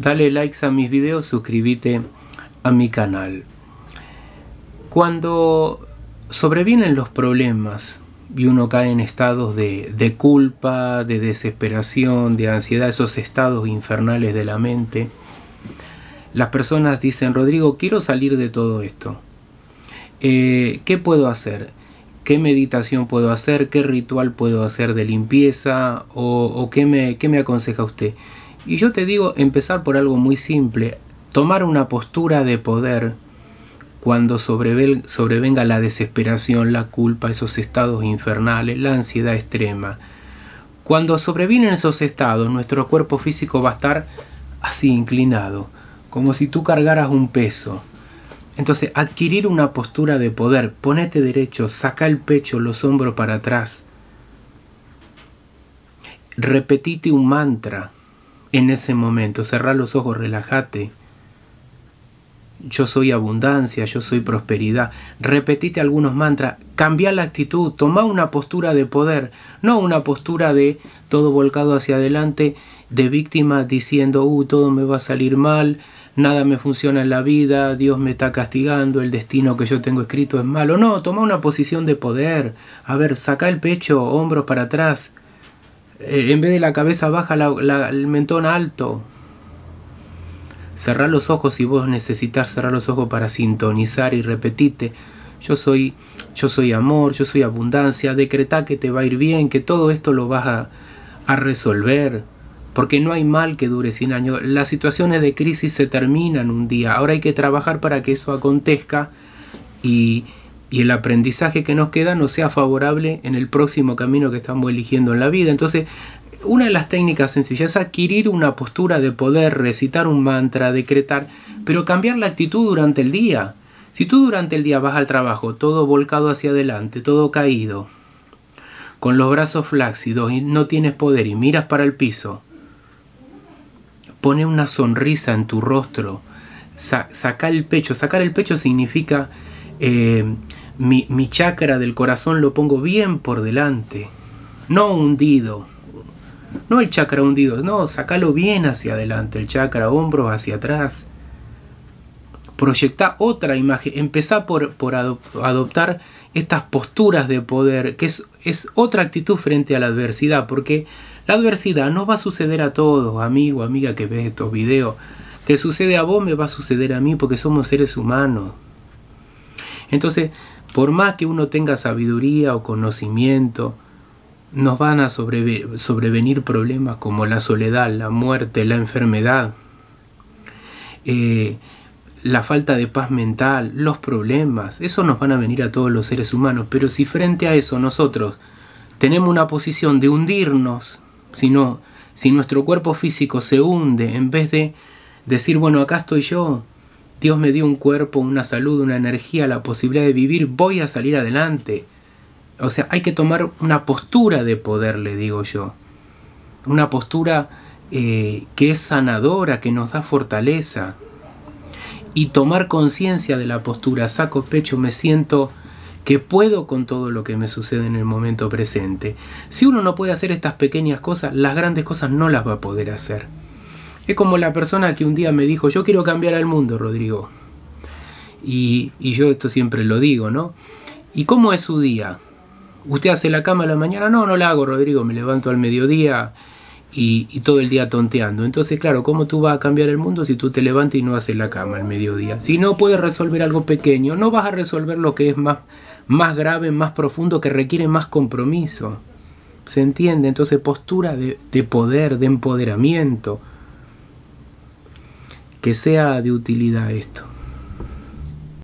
dale likes a mis videos, suscríbete a mi canal. Cuando sobrevienen los problemas y uno cae en estados de, culpa, de desesperación, de ansiedad, esos estados infernales de la mente, las personas dicen, Rodrigo, quiero salir de todo esto. Eh, ¿Qué puedo hacer? ¿Qué meditación puedo hacer? ¿Qué ritual puedo hacer de limpieza? ¿O, qué me aconseja usted? Y yo te digo, empezar por algo muy simple, tomar una postura de poder cuando sobrevenga la desesperación, la culpa, esos estados infernales, la ansiedad extrema. Cuando sobrevienen esos estados, nuestro cuerpo físico va a estar así inclinado, como si tú cargaras un peso. Entonces, adquirir una postura de poder, ponete derecho, saca el pecho, los hombros para atrás. Repetite un mantra en ese momento. Cerrar los ojos, relájate. Yo soy abundancia, yo soy prosperidad. Repetite algunos mantras, cambia la actitud, toma una postura de poder, no una postura de todo volcado hacia adelante, de víctima diciendo, uh, todo me va a salir mal, nada me funciona en la vida, Dios me está castigando, el destino que yo tengo escrito es malo. No, toma una posición de poder. A ver, saca el pecho, hombros para atrás, eh, en vez de la cabeza baja, el mentón alto. cerrar los ojos si vos necesitas cerrar los ojos para sintonizar y repetite. Yo soy, yo soy amor, yo soy abundancia. Decretá que te va a ir bien, que todo esto lo vas a, a resolver. Porque no hay mal que dure 100 años. Las situaciones de crisis se terminan un día. Ahora hay que trabajar para que eso acontezca y, y el aprendizaje que nos queda no sea favorable en el próximo camino que estamos eligiendo en la vida. Entonces, una de las técnicas sencillas es adquirir una postura de poder, recitar un mantra, decretar, pero cambiar la actitud durante el día. Si tú durante el día vas al trabajo todo volcado hacia adelante, todo caído, con los brazos flácidos y no tienes poder y miras para el piso, pone una sonrisa en tu rostro, Sacar el pecho. Sacar el pecho significa eh, mi, chakra del corazón lo pongo bien por delante, no hundido, no el chakra hundido, no, sacalo bien hacia adelante, el chakra, hombro hacia atrás. Proyecta otra imagen, empezá por, por adoptar estas posturas de poder, que es, otra actitud frente a la adversidad, porque la adversidad no va a suceder a todos, amigo, amiga que ve estos videos. Te sucede a vos, me va a suceder a mí, porque somos seres humanos. Entonces, por más que uno tenga sabiduría o conocimiento, nos van a sobrevenir problemas como la soledad, la muerte, la enfermedad, eh, la falta de paz mental, los problemas. Eso nos van a venir a todos los seres humanos. Pero si frente a eso nosotros tenemos una posición de hundirnos, si nuestro cuerpo físico se hunde en vez de decir, bueno, acá estoy yo, Dios me dio un cuerpo, una salud, una energía, la posibilidad de vivir, voy a salir adelante. O sea, hay que tomar una postura de poder, le digo yo. Una postura eh, que es sanadora, que nos da fortaleza. Y tomar conciencia de la postura, saco pecho, me siento que puedo con todo lo que me sucede en el momento presente. Si uno no puede hacer estas pequeñas cosas, las grandes cosas no las va a poder hacer. Es como la persona que un día me dijo, yo quiero cambiar el mundo, Rodrigo. Y, yo esto siempre lo digo, ¿no? ¿Y cómo es su día? ¿Usted hace la cama a la mañana? No, no la hago, Rodrigo, me levanto al mediodía y, todo el día tonteando. Entonces, claro, ¿cómo tú vas a cambiar el mundo si tú te levantas y no haces la cama al mediodía? Si no puedes resolver algo pequeño, no vas a resolver lo que es más, grave, más profundo, que requiere más compromiso. ¿Se entiende? Entonces, postura de poder, de empoderamiento que sea de utilidad esto.